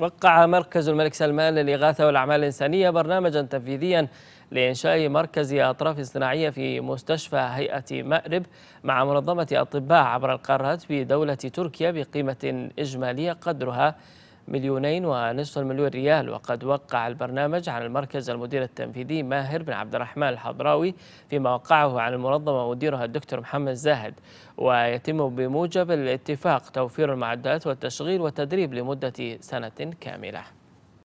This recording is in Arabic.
وقع مركز الملك سلمان للإغاثة والأعمال الإنسانية برنامجا تنفيذيا لإنشاء مركز أطراف صناعية في مستشفى هيئة مأرب مع منظمة أطباء عبر القارات بدولة تركيا بقيمة إجمالية قدرها مليونين ونصف المليون ريال وقد وقع البرنامج عن المركز المدير التنفيذي ماهر بن عبد الرحمن الحضراوي فيما وقعه عن المنظمة ومديرها الدكتور محمد زاهد ويتم بموجب الاتفاق توفير المعدات والتشغيل والتدريب لمدة سنة كاملة